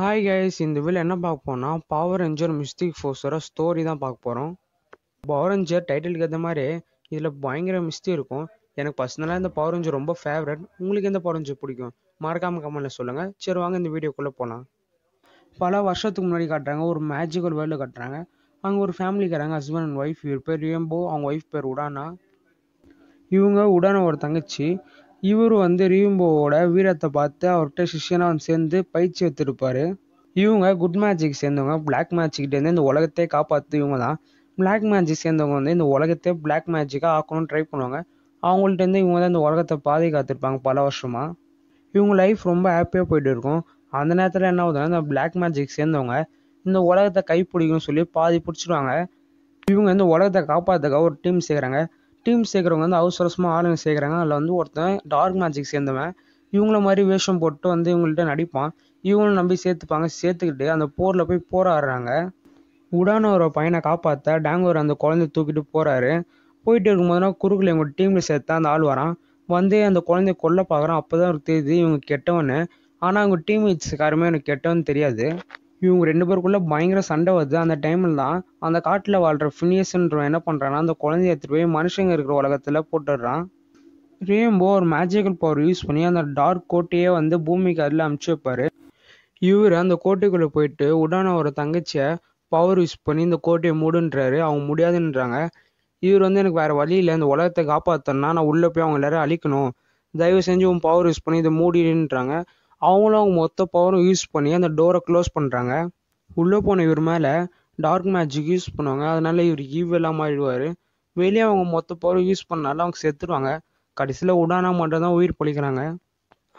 hi guys இந்த video என்ன பார்க்க போனால் பவர் ரேஞ்சர் மிஸ்டிக் ஃபோர்ஸோட ஸ்டோரி தான் பார்க்க போகிறோம் பவர் ரேஞ்சர் டைட்டிலுக்கு ஏற்ற மாதிரி இதில் பயங்கர மிஸ்டி இருக்கும் எனக்கு பர்சனலாக இந்த பவர் ரேஞ்சர் ரொம்ப ஃபேவரட் உங்களுக்கு எந்த பவர் ரேஞ்சர் பிடிக்கும் மறக்காமல் கமெண்ட்டில் சொல்லுங்கள் சரி வாங்க இந்த வீடியோக்குள்ளே போகலாம் பல வருஷத்துக்கு முன்னாடி காட்டுறாங்க ஒரு மேஜிக்கல் வேர்ல்டு காட்டுறாங்க அங்கே ஒரு ஃபேமிலிக்காரங்க ஹஸ்பண்ட் அண்ட் ஒய்ஃப் இவர் பேர் ரியம்போ அவங்க ஒய்ஃப் பேர் உடானா இவங்க உடான ஒரு தங்கச்சி இவர் வந்து ரியூம்போவோட வீரத்தை பார்த்து அவர்கிட்ட சிஷ்யனாக வந்து சேர்ந்து பயிற்சி வைத்திருப்பார் இவங்க குட் மேஜிக் சேர்ந்தவங்க பிளாக் மேஜிக்கிட்டேருந்து இந்த உலகத்தை காப்பாற்று இவங்க தான் பிளாக் மேஜிக் சேர்ந்தவங்க வந்து இந்த உலகத்தை பிளாக் மேஜிக்காக ஆக்கணும்னு ட்ரை பண்ணுவாங்க அவங்கள்ட்டேருந்து இவங்க தான் இந்த உலகத்தை பாதுகாத்துருப்பாங்க பல வருஷமாக இவங்க லைஃப் ரொம்ப ஹாப்பியாக போயிட்டு இருக்கும் அந்த நேரத்தில் என்ன ஆகுதுன்னா இந்த பிளாக் மேஜிக் சேர்ந்தவங்க இந்த உலகத்தை கைப்பிடிக்கும்னு சொல்லி பாதி பிடிச்சிடுவாங்க இவங்க இந்த உலகத்தை காப்பாற்றுக்காக ஒரு டீம் சேர்க்குறாங்க டீம் சேர்க்குறவங்க வந்து அவசரமாக ஆளுங்க சேர்க்குறாங்க அதில் வந்து ஒருத்தன் டார்க் மேஜிக் சேர்ந்தவன் இவங்கள மாதிரி வேஷம் போட்டு வந்து இவங்கள்ட்ட நடிப்பான் இவங்களும் நம்பி சேர்த்துப்பாங்க சேர்த்துக்கிட்டு அந்த போரில் போய் போராடுறாங்க உடான ஒரு பையனை காப்பாற்ற டேங்கோர் அந்த குழந்தைய தூக்கிட்டு போகிறாரு போயிட்டு இருக்கும்போதுனா குறுக்கில் இவங்க டீமில் சேர்த்தா அந்த ஆள் வரான் வந்து அந்த குழந்தைய கொல்ல பார்க்குறான் அப்போ தான் தெரியுது இவங்க கெட்டவனு ஆனால் அவங்க டீம்மேட்ஸ் யாருமே எனக்கு கெட்டவன்னு தெரியாது இவங்க ரெண்டு பேருக்குள்ள பயங்கர சண்டை வருது அந்த டைமில் தான் அந்த காட்டில் வாழ்கிற ஃபினியஸ்ன்றவன் என்ன பண்ணுறான்னா அந்த குழந்தைய எடுத்துகிட்டு போய் மனுஷங்க இருக்கிற உலகத்தில் போட்டுடுறான் ரேம்போ ஒரு மேஜிக்கல் பவர் யூஸ் பண்ணி அந்த டார்க் கோட்டையே வந்து பூமிக்கு அதில் அமுச்சு வைப்பார் இவர் அந்த கோட்டைக்குள்ளே போயிட்டு உடான ஒரு தங்கச்சியை பவர் யூஸ் பண்ணி இந்த கோட்டையை மூடுன்றாரு அவங்க முடியாதுன்றாங்க இவர் வந்து எனக்கு வேறு வழியில் இந்த உலகத்தை காப்பாற்றணும்னா நான் உள்ளே போய் அவங்க எல்லாரும் அழிக்கணும் தயவு செஞ்சு உன் பவர் யூஸ் பண்ணி இதை மூடிடுன்றாங்க அவங்களும் அவங்க மொத்த பவரும் யூஸ் பண்ணி அந்த டோரை க்ளோஸ் பண்ணுறாங்க உள்ளே போன இவர் மேலே டார்க் மேஜிக் யூஸ் பண்ணுவாங்க அதனால இவர் ஈவெல்லாம் மாறிடுவார் வெளியே அவங்க மொத்த பவரும் யூஸ் பண்ணாலும் அவங்க செத்துடுவாங்க கடைசியில் உடானா மட்டும் தான் உயிர் பொழிக்கிறாங்க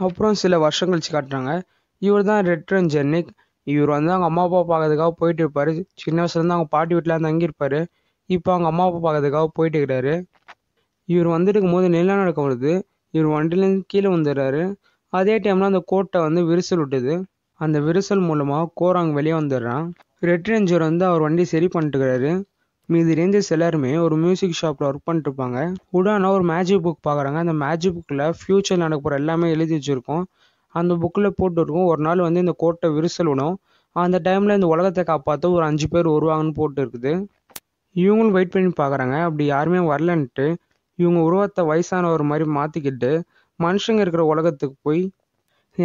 அப்புறம் சில வருஷம் கழிச்சு காட்டுறாங்க இவர் தான் ரெட்ரன் ஜெர்னிக் இவர் வந்து அவங்க அம்மா அப்பா பார்க்கறதுக்காக போயிட்டு இருப்பார் சின்ன வயசுலேருந்து அவங்க பாட்டி வீட்டில் தங்கியிருப்பார் இப்போ அவங்க அம்மா அப்பா பார்க்கறதுக்காக போயிட்டு இருக்கிறாரு இவர் வந்துருக்கும் போது நிலநடுக்கம் வருது இவர் வண்டிலேருந்து கீழே வந்துடுறாரு அதே டைமில் அந்த கோட்டை வந்து விரிசல் விட்டுது அந்த விரிசல் மூலமாக கோராங் வெளியே வந்துடுறான் ரெட் ரேஞ்சர் வந்து அவர் வண்டி சரி பண்ணிட்டுக்கிறாரு மீதி ரேஞ்சர்ஸ் எல்லாருமே ஒரு மியூசிக் ஷாப்பில் ஒர்க் பண்ணிட்டுருப்பாங்க உடனே ஒரு மேஜிக் புக் பார்க்குறாங்க அந்த மேஜிக் புக்கில் ஃப்யூச்சர் நடக்க போகிற எல்லாமே எழுதி வச்சுருக்கோம் அந்த புக்கில் போட்டுருக்கும் ஒரு நாள் வந்து இந்த கோட்டை விரிசல் விடும் அந்த டைமில் இந்த உலகத்தை காப்பாற்ற ஒரு அஞ்சு பேர் வருவாங்கன்னு போட்டு இருக்குது இவங்களும் வெயிட் பண்ணி பார்க்குறாங்க அப்படி யாருமே வரலன்ட்டு இவங்க உருவத்தை வயசானவர் மாதிரி மாற்றிக்கிட்டு மனுஷங்க இருக்கிற உலகத்துக்கு போய்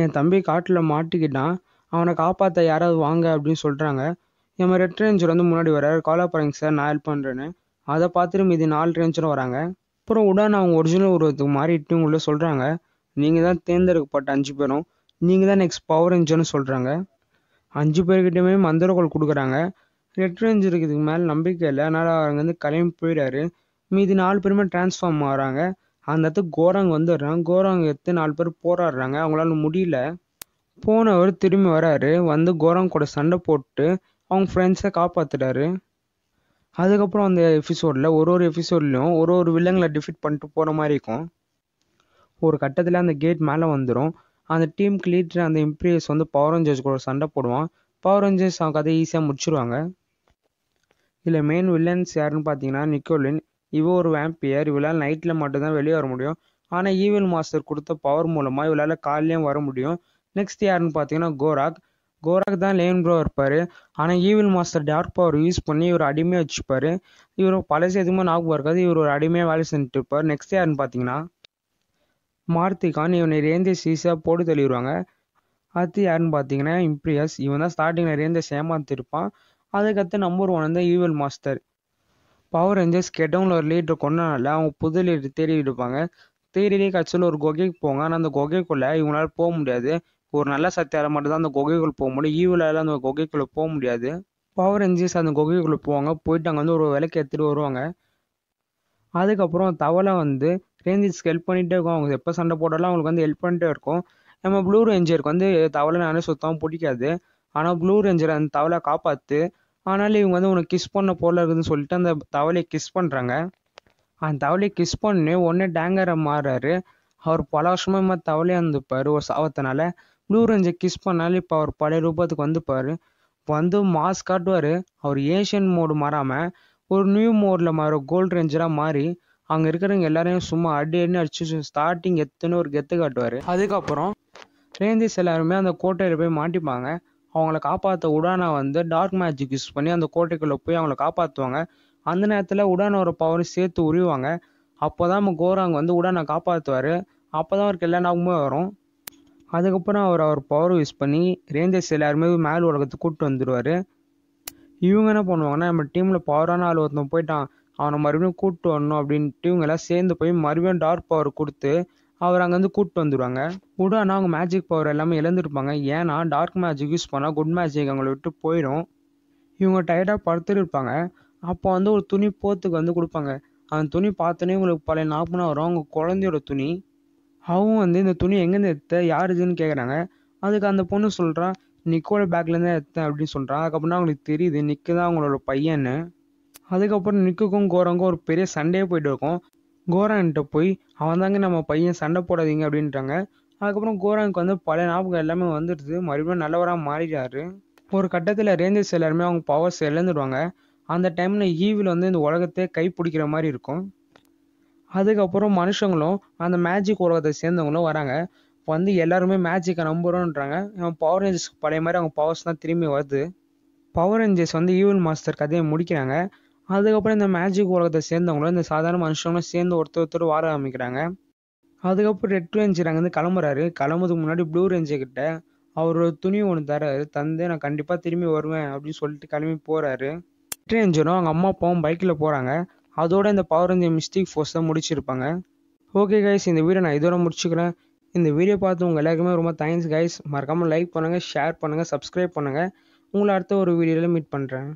என் தம்பி காட்டில் மாட்டிக்கிட்டான் அவனை காப்பாற்ற யாராவது வாங்க அப்படின்னு சொல்கிறாங்க என் ரெட் ரேஞ்சர் வந்து முன்னாடி வர்றாரு காலா பாருங்க சார் நான் ஹெல்ப் பண்ணுறேன்னு அதை பார்த்துட்டு மீதி நாலு ரேஞ்சரும் வராங்க அப்புறம் உடனே அவங்க ஒரிஜினல் உருவத்துக்கு மாறிட்டு உள்ள சொல்கிறாங்க நீங்கள் தான் தேர்ந்தெடுக்கப்பட்ட அஞ்சு பேரும் நீங்கள் தான் நெக்ஸ்ட் பவர் ரேஞ்சர்னு சொல்கிறாங்க அஞ்சு பேர்கிட்டயுமே மந்திரகோள் கொடுக்குறாங்க ரெட் ரேஞ்சருக்கு இதுக்கு மேலே நம்பிக்கை இல்லை அதனால் அவங்க வந்து கிளம்பி போயிடாரு மீதி நாலு பேருமே டிரான்ஸ்ஃபார்ம் ஆகிறாங்க அந்த இடத்துக்கு கோராங் வந்துடுறாங்க கோராங் எடுத்து நாலு பேர் போராடுறாங்க அவங்களால முடியல போனவர் திரும்பி வராரு வந்து கோராங் கூட சண்டை போட்டு அவங்க ஃப்ரெண்ட்ஸை காப்பாத்துறாரு அதுக்கப்புறம் அந்த எபிசோடில் ஒரு ஒரு எபிசோட்லையும் ஒரு ஒரு வில்லங்களை டிஃபிட் பண்ணிட்டு போகிற மாதிரி இருக்கும் ஒரு கட்டத்தில் அந்த கேட் மேலே வந்துடும் அந்த டீமுக்கு லீடர் அந்த இம்ப்ரியஸ் வந்து பவர் ரேஞ்சர்ஸ் கூட சண்டை போடுவான் பவர் ரேஞ்சர்ஸ் அவங்க கதை ஈஸியாக முடிச்சிருவாங்க இதில் மெயின் வில்லன்ஸ் யாருன்னு பார்த்தீங்கன்னா நிக்கோலின் இவ ஒரு வேம்பியர் இவளால் நைட்டில் மட்டும்தான் வெளியே வர முடியும் ஆனால் ஈவில் மாஸ்டர் கொடுத்த பவர் மூலமாக இவளால் காலையிலையும் வர முடியும் நெக்ஸ்ட் யாருன்னு பார்த்தீங்கன்னா கோராக் கோராக் தான் லேன் ப்ரோ இருப்பார் ஆனால் evil master dark power use பண்ணி இவர் அடிமையாக வச்சுப்பார் இவர் பழசு எதுவுமே ஞாபகம் இருக்காது இவர் ஒரு அடிமையாக வேலை செஞ்சுட்டு இருப்பார் நெக்ஸ்ட் யாருன்னு பார்த்தீங்கன்னா மார்த்திகான் இவனை ரேந்தே சீஸாக போட்டு தள்ளிடுவாங்க அடுத்து யாருன்னு பார்த்தீங்கன்னா இம்ப்ரியஸ் இவன் தான் ஸ்டார்டிங்கில் ரேந்தே சேமாத்திருப்பான் அதுக்கடுத்து நம்பர் ஒன் வந்து ஈவில் மாஸ்டர் பவர் ரேஞ்சர்ஸ் கெட்டவங்கள ஒரு லீடர் கொண்டனால அவங்க புது லீடர் தேடிட்டு இருப்பாங்க தேடிலே கட்சியில் ஒரு குகைக்கு போங்க ஆனால் அந்த கொகைக்குள்ளே இவங்களால போக முடியாது ஒரு நல்ல சக்தியால் மட்டும்தான் அந்த குகைக்குள்ளே போக முடியும் ஈவிலால் அந்த கொகைக்குள்ளே போக முடியாது பவர் ரேஞ்சர்ஸ் அந்த கொகைக்குள்ளே போவாங்க போயிட்டு அங்கே வந்து ஒரு விலைக்கு எடுத்துகிட்டு வருவாங்க அதுக்கப்புறம் தவளை வந்து ரேஞ்சர்ஸ்க்கு ஹெல்ப் பண்ணிகிட்டே இருக்கும் அவங்க எப்போ சண்டை போட்டாலும் அவங்களுக்கு வந்து ஹெல்ப் பண்ணிகிட்டே இருக்கும் நம்ம ப்ளூ ரேஞ்சருக்கு வந்து தவளை நானே சுத்தமாக பிடிக்காது ஆனால் ப்ளூ ரேஞ்சர் அந்த தவளை காப்பாற்று ஆனாலும் இவங்க வந்து உனக்கு கிஸ் பண்ண போல இருக்குதுன்னு சொல்லிட்டு அந்த தவளையை கிஸ் பண்ணுறாங்க அந்த தவளையை கிஸ் பண்ணி உடனே டேங்கரை மாறாரு அவர் பல வருஷமா மாதிரி தவளையாக இருந்துப்பார் ஒரு சாவத்தினால ப்ளூ ரேஞ்சை கிஸ் பண்ணாலும் இப்போ அவர் பழைய ரூபத்துக்கு வந்துப்பார் வந்து மாஸ் காட்டுவார் அவர் ஏஷியன் மோடு மாறாமல் ஒரு நியூ மோடில் மாற கோல்டு ரேஞ்சராக மாறி அங்கே இருக்கிறவங்க எல்லாரையும் சும்மா அடி அடி அடிச்சு ஸ்டார்டிங் எத்துன்னு ஒரு கெத்து காட்டுவார் அதுக்கப்புறம் ரேஞ்சஸ் எல்லாருமே அந்த கோட்டையில் போய் மாட்டிப்பாங்க அவங்கள காப்பாற்ற உடானா வந்து டார்க் மேஜிக் யூஸ் பண்ணி அந்த கோட்டைக்குள்ளே போய் அவங்கள காப்பாற்றுவாங்க அந்த நேரத்தில் உடானோட பவரும் சேர்த்து உரிவாங்க அப்போ தான் கோராங் வந்து உடானை காப்பாற்றுவார் அப்போ தான் அவருக்கு எல்லா ஞாபகமும் வரும் அதுக்கப்புறம் அவர் அவர் பவர் யூஸ் பண்ணி ரேஞ்சர்ஸ் எல்லாருமே மேல் உலகத்துக்கு கூப்பிட்டு வந்துடுவார் இவங்க என்ன பண்ணுவாங்கன்னா நம்ம டீமில் பவரான ஆள் ஒருத்தன் போயிட்டான் அவனை மறுபடியும் கூப்பிட்டு வரணும் அப்படின்ட்டு இவங்க எல்லாம் சேர்ந்து போய் மறுபடியும் டார்க் பவர் கொடுத்து அவர் அங்கேருந்து கூப்பிட்டு வந்துடுவாங்க உடனே அவங்க மேஜிக் பவர் எல்லாமே இழந்துருப்பாங்க ஏன்னா டார்க் மேஜிக் யூஸ் பண்ணால் குட் மேஜிக் அவங்கள விட்டு போயிடும் இவங்க டயர்டாக படுத்துட்டு இருப்பாங்க அப்போ வந்து ஒரு துணி போத்துக்கு வந்து கொடுப்பாங்க அந்த துணி பார்த்தோன்னே உங்களுக்கு பழைய நாற்பனா வரும் அவங்க குழந்தையோட துணி அவங்க வந்து இந்த துணி எங்கேருந்து எடுத்த யார் இதுன்னு கேட்குறாங்க அதுக்கு அந்த பொண்ணு சொல்கிறான் நிக்கோட பேக்லேருந்து எடுத்தேன் அப்படின்னு சொல்கிறான் அதுக்கப்புறம் அவங்களுக்கு தெரியுது நிக்கு தான் அவங்களோட பையன்னு அதுக்கப்புறம் நிக்குக்கும் கோரங்கும் ஒரு பெரிய சண்டையே போயிட்டு இருக்கும் கோரான்கிட்ட போய் அவன் தாங்க நம்ம பையன் சண்டை போடாதீங்க அப்படின்றாங்க அதுக்கப்புறம் கோரானுக்கு வந்து பழைய ஞாபகம் எல்லாமே வந்துடுது மறுபடியும் நல்லவராக மாறிடுறாரு ஒரு கட்டத்தில் ரேஞ்சர்ஸ் எல்லாருமே அவங்க பவர்ஸ் இழந்துடுவாங்க அந்த டைமில் ஈவில் வந்து இந்த உலகத்தை கைப்பிடிக்கிற மாதிரி இருக்கும் அதுக்கப்புறம் மனுஷங்களும் அந்த மேஜிக் உலகத்தை சேர்ந்தவங்களும் வராங்க வந்து எல்லாருமே மேஜிக்கை நம்புகிறோன்றாங்க பவர் ரேஞ்சர்ஸ் பழைய மாதிரி அவங்க பவர்ஸ் தான் திரும்பி வருது பவர் ரேஞ்சர்ஸ் வந்து ஈவில் மாஸ்டர் கதையை முடிக்கிறாங்க அதுக்கப்புறம் இந்த மேஜிக் உலகத்தை சேர்ந்தவங்களும் இந்த சாதாரண மனுஷங்களும் சேர்ந்து ஒருத்தர் ஒருத்தர் வார ஆரம்பிக்கிறாங்க அதுக்கப்புறம் ரெட் ரேஞ்சர் அங்கேருந்து கிளம்புறாரு கிளம்புறதுக்கு முன்னாடி ப்ளூ ரேஞ்சர் கிட்ட அவர் ஒரு துணி ஒன்று தராரு தந்து நான் கண்டிப்பாக திரும்பி வருவேன் அப்படின்னு சொல்லிட்டு கிளம்பி போகிறாரு ரெட் ரேஞ்சரும் அவங்க அம்மா அப்பாவும் பைக்கில் போகிறாங்க அதோட இந்த பவர் ரேஞ்சர் மிஸ்டேக் ஃபோர்ஸ் தான் முடிச்சிருப்பாங்க ஓகே கைஸ் இந்த வீடியோ நான் இதோட முடிச்சுக்கிறேன் இந்த வீடியோ பார்த்து உங்கள் எல்லாருக்குமே ரொம்ப தேங்க்ஸ் கைஸ் மறக்காமல் லைக் பண்ணுங்கள் ஷேர் பண்ணுங்கள் சப்ஸ்கிரைப் பண்ணுங்கள் உங்களை அடுத்த ஒரு வீடியோவில் மீட் பண்ணுறேன்